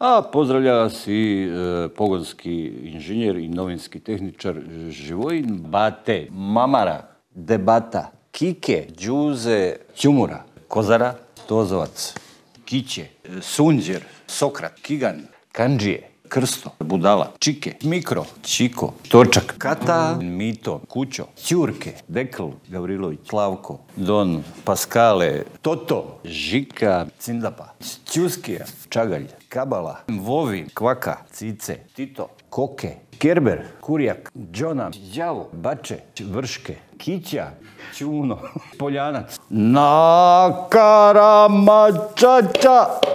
A pozdravlja vas i e, pogonski inženjer i novinski tehničar Živojin Bate, Mamara, Debata, Kike, Đuze, Ćumura, Kozara, Tozovac, Kiće, Sunđer, Sokrat, Kigan, Kanđije. Krsto, Budala, Čike, Mikro, Čiko, Točak, Kata, Mito, Kućo, Ćurke, Dekl, Gavrilović, Slavko, Don, Paskale, Toto, Žika, Cindapa, Ćuskija, Čagalj, Kabala, Vovi, Kvaka, Cice, Tito, Koke, Kerber, Kurjak, džona, Đavo, Bače, Vrške, Kića, Čuno, Poljanac, Nakaramačača.